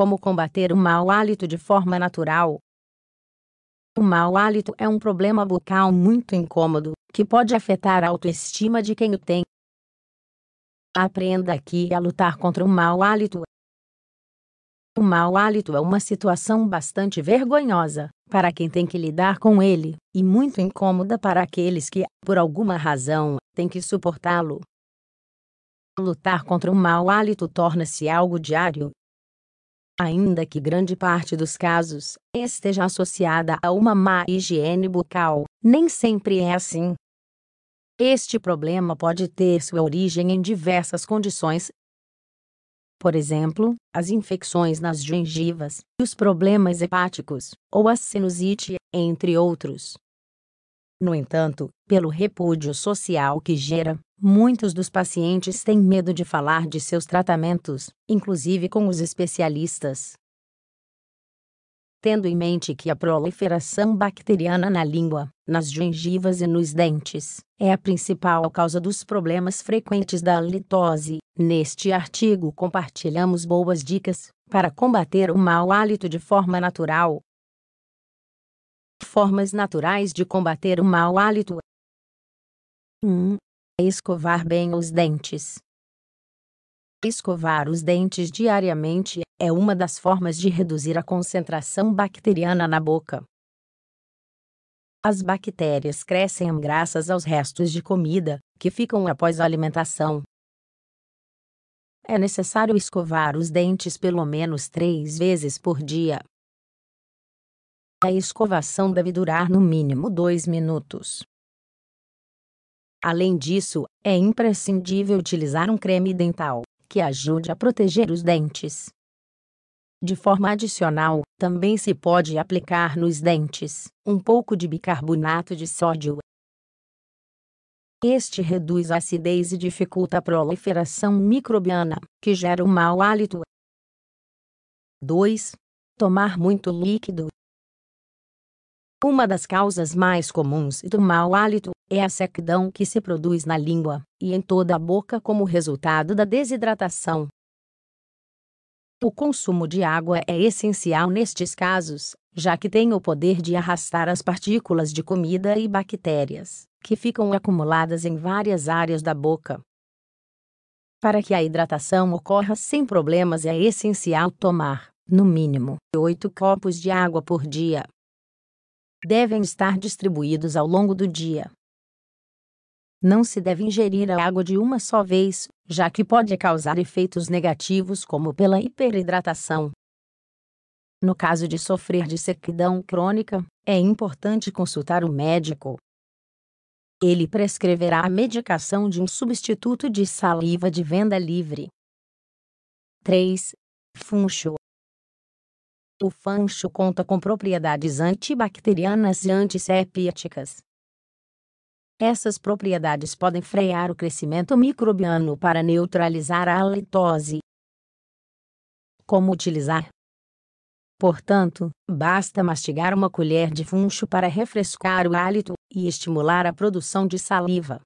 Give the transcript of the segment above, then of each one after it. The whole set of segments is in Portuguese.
Como combater o mau hálito de forma natural? O mau hálito é um problema bucal muito incômodo, que pode afetar a autoestima de quem o tem. Aprenda aqui a lutar contra o mau hálito. O mau hálito é uma situação bastante vergonhosa para quem tem que lidar com ele e muito incômoda para aqueles que, por alguma razão, têm que suportá-lo. Lutar contra o mau hálito torna-se algo diário ainda que grande parte dos casos esteja associada a uma má higiene bucal, nem sempre é assim. Este problema pode ter sua origem em diversas condições. Por exemplo, as infecções nas gengivas, os problemas hepáticos, ou a sinusite, entre outros. No entanto, pelo repúdio social que gera, muitos dos pacientes têm medo de falar de seus tratamentos, inclusive com os especialistas. Tendo em mente que a proliferação bacteriana na língua, nas gengivas e nos dentes é a principal causa dos problemas frequentes da halitose, neste artigo compartilhamos boas dicas para combater o mau hálito de forma natural, Formas naturais de combater o mau hálito. 1. Escovar bem os dentes. Escovar os dentes diariamente é uma das formas de reduzir a concentração bacteriana na boca. As bactérias crescem graças aos restos de comida que ficam após a alimentação. É necessário escovar os dentes pelo menos três vezes por dia. A escovação deve durar no mínimo 2 minutos. Além disso, é imprescindível utilizar um creme dental, que ajude a proteger os dentes. De forma adicional, também se pode aplicar nos dentes um pouco de bicarbonato de sódio. Este reduz a acidez e dificulta a proliferação microbiana, que gera um mau hálito. 2. Tomar muito líquido uma das causas mais comuns do mau hálito é a sequidão que se produz na língua e em toda a boca como resultado da desidratação. O consumo de água é essencial nestes casos, já que tem o poder de arrastar as partículas de comida e bactérias, que ficam acumuladas em várias áreas da boca. Para que a hidratação ocorra sem problemas, é essencial tomar, no mínimo, 8 copos de água por dia, devem estar distribuídos ao longo do dia. Não se deve ingerir a água de uma só vez, já que pode causar efeitos negativos como pela hiperidratação. No caso de sofrer de sequidão crônica, é importante consultar o médico. Ele prescreverá a medicação de um substituto de saliva de venda livre. 3. Funcho o fancho conta com propriedades antibacterianas e antisseptíticas. Essas propriedades podem frear o crescimento microbiano para neutralizar a halitose. Como utilizar? Portanto, basta mastigar uma colher de funcho para refrescar o hálito e estimular a produção de saliva.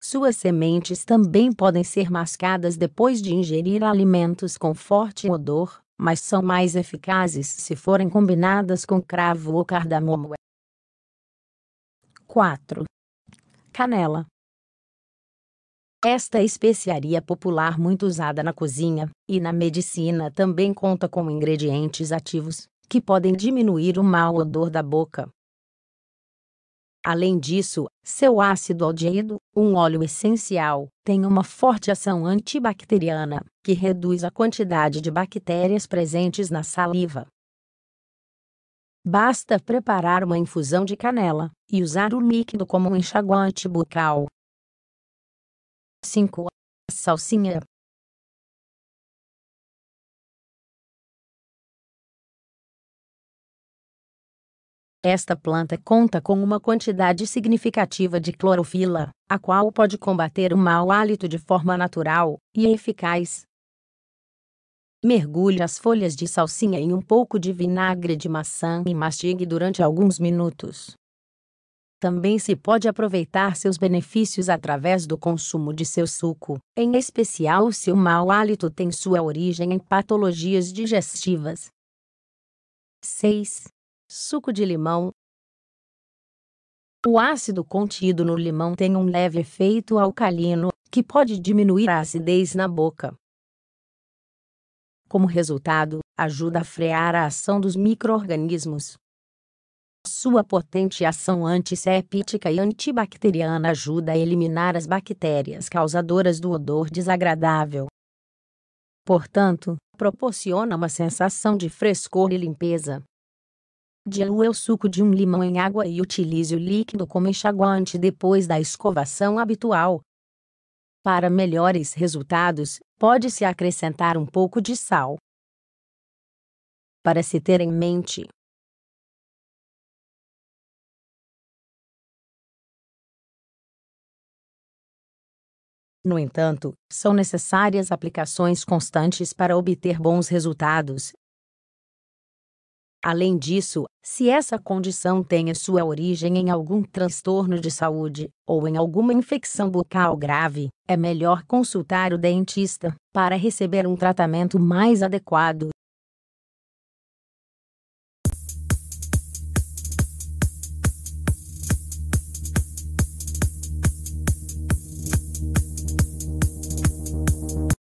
Suas sementes também podem ser mascadas depois de ingerir alimentos com forte odor, mas são mais eficazes se forem combinadas com cravo ou cardamomo. 4. Canela. Esta especiaria popular muito usada na cozinha e na medicina também conta com ingredientes ativos que podem diminuir o mau odor da boca Além disso, seu ácido aldeído, um óleo essencial, tem uma forte ação antibacteriana, que reduz a quantidade de bactérias presentes na saliva. Basta preparar uma infusão de canela e usar o líquido como um enxaguante bucal. 5. Salsinha Esta planta conta com uma quantidade significativa de clorofila, a qual pode combater o mau hálito de forma natural e eficaz. Mergulhe as folhas de salsinha em um pouco de vinagre de maçã e mastigue durante alguns minutos. Também se pode aproveitar seus benefícios através do consumo de seu suco, em especial se o mau hálito tem sua origem em patologias digestivas. 6 suco de limão. O ácido contido no limão tem um leve efeito alcalino, que pode diminuir a acidez na boca. Como resultado, ajuda a frear a ação dos microorganismos. Sua potente ação antisséptica e antibacteriana ajuda a eliminar as bactérias causadoras do odor desagradável. Portanto, proporciona uma sensação de frescor e limpeza. Dilua é o suco de um limão em água e utilize o líquido como enxaguante depois da escovação habitual. Para melhores resultados, pode-se acrescentar um pouco de sal. Para se ter em mente, No entanto, são necessárias aplicações constantes para obter bons resultados, Além disso, se essa condição tem a sua origem em algum transtorno de saúde ou em alguma infecção bucal grave, é melhor consultar o dentista para receber um tratamento mais adequado.